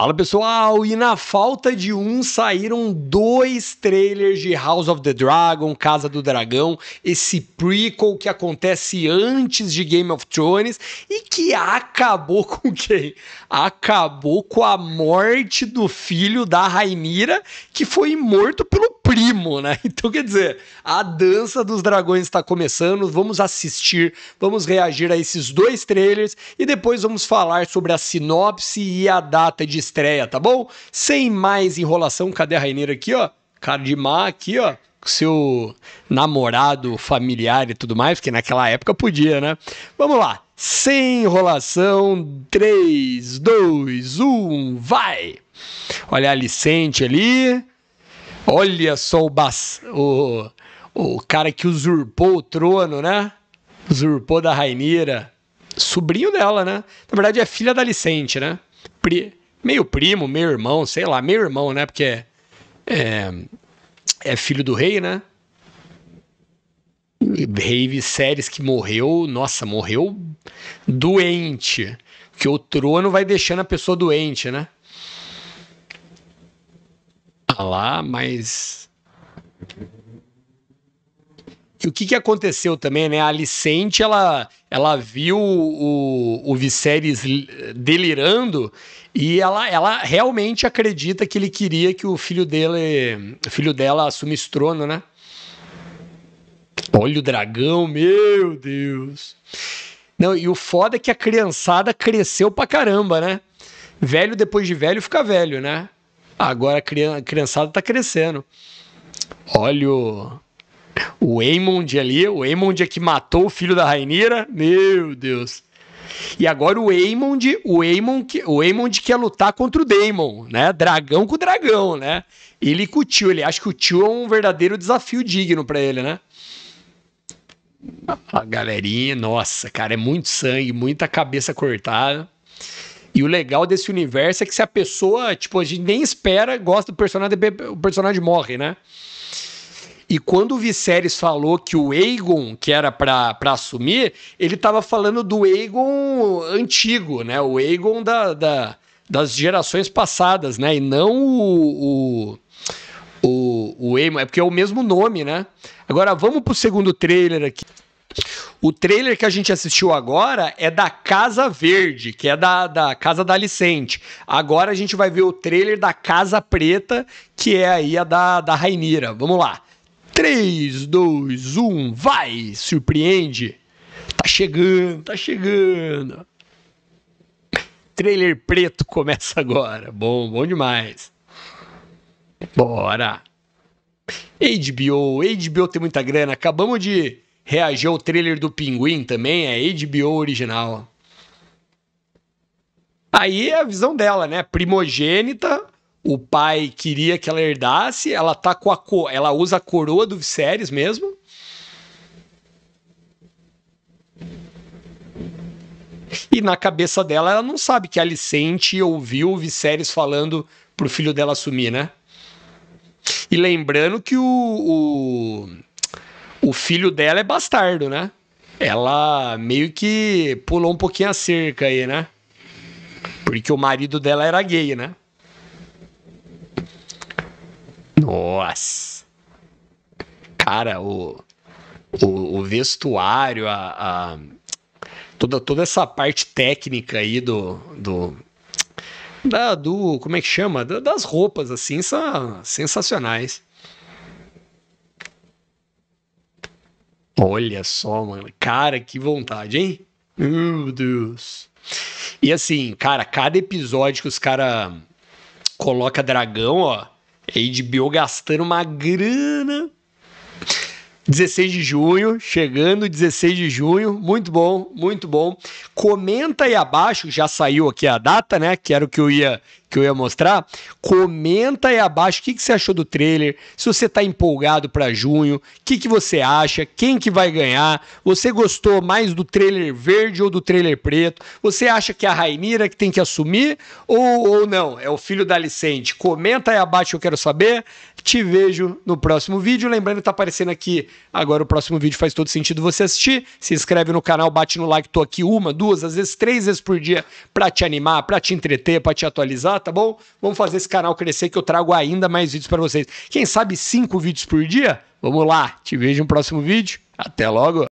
Fala pessoal, e na falta de um saíram dois trailers de House of the Dragon, Casa do Dragão, esse prequel que acontece antes de Game of Thrones e que acabou com quem? Acabou com a morte do filho da Rainira, que foi morto pelo primo, né? Então, quer dizer, a dança dos dragões está começando, vamos assistir, vamos reagir a esses dois trailers e depois vamos falar sobre a sinopse e a data de estreia, tá bom? Sem mais enrolação, cadê a Raineira aqui, ó? Cara de má aqui, ó seu namorado, familiar e tudo mais, porque naquela época podia, né? Vamos lá, sem enrolação, 3, 2, 1, vai! Olha a licente ali, Olha só o, Bas, o, o cara que usurpou o trono, né? Usurpou da Rainira. Sobrinho dela, né? Na verdade é filha da Licente, né? Pri, meio primo, meio irmão, sei lá, meio irmão, né? Porque é, é, é filho do rei, né? Rei Viserys que morreu, nossa, morreu doente. Porque o trono vai deixando a pessoa doente, né? lá, mas. E o que, que aconteceu também, né? A Alicente, ela, ela viu o, o Viserys delirando e ela, ela realmente acredita que ele queria que o filho dele, o filho dela assumisse trono, né? Olha o dragão, meu Deus. Não, e o foda é que a criançada cresceu pra caramba, né? Velho depois de velho fica velho, né? Agora a criançada tá crescendo. Olha o, o Eamond ali, o Eamond é que matou o filho da Rainira. Meu Deus. E agora o Eamond, o Eamond, que, o Eamond quer lutar contra o Daemon, né? Dragão com dragão, né? Ele com o tio, ele acha que o tio é um verdadeiro desafio digno para ele, né? A galerinha, nossa, cara, é muito sangue, muita cabeça cortada. E o legal desse universo é que se a pessoa, tipo, a gente nem espera, gosta do personagem, o personagem morre, né? E quando o Viserys falou que o Aegon, que era para assumir, ele tava falando do Aegon antigo, né? O Aegon da, da das gerações passadas, né? E não o, o, o, o Aemon. É porque é o mesmo nome, né? Agora, vamos pro segundo trailer aqui. O trailer que a gente assistiu agora é da Casa Verde, que é da, da Casa da Alicente. Agora a gente vai ver o trailer da Casa Preta, que é aí a da, da Rainira. Vamos lá. 3, 2, 1, vai! Surpreende! Tá chegando, tá chegando. Trailer preto começa agora. Bom, bom demais. Bora! HBO, HBO tem muita grana. Acabamos de reagiu ao trailer do Pinguim também, é HBO original. Aí é a visão dela, né? Primogênita, o pai queria que ela herdasse, ela tá com a ela usa a coroa do Viserys mesmo. E na cabeça dela, ela não sabe que a Alicente ouviu o Viserys falando pro filho dela assumir, né? E lembrando que o, o o filho dela é bastardo, né? Ela meio que pulou um pouquinho a cerca aí, né? Porque o marido dela era gay, né? Nossa! Cara, o, o, o vestuário, a, a, toda, toda essa parte técnica aí do. do da, do como é que chama? Das roupas, assim, são sensacionais. Olha só, mano. Cara, que vontade, hein? Meu Deus. E assim, cara, cada episódio que os caras coloca dragão, ó, HBO gastando uma grana. 16 de junho, chegando 16 de junho, muito bom, muito bom. Comenta aí abaixo, já saiu aqui a data, né? Que era o que eu ia que eu ia mostrar, comenta aí abaixo o que, que você achou do trailer, se você tá empolgado para junho, o que, que você acha, quem que vai ganhar, você gostou mais do trailer verde ou do trailer preto, você acha que é a Rainira que tem que assumir ou, ou não, é o filho da Alicente, comenta aí abaixo, eu quero saber, te vejo no próximo vídeo, lembrando que tá aparecendo aqui, agora o próximo vídeo faz todo sentido você assistir, se inscreve no canal, bate no like, tô aqui uma, duas, às vezes três vezes por dia para te animar, para te entreter, para te atualizar, tá bom? Vamos fazer esse canal crescer que eu trago ainda mais vídeos para vocês. Quem sabe cinco vídeos por dia? Vamos lá, te vejo no próximo vídeo. Até logo!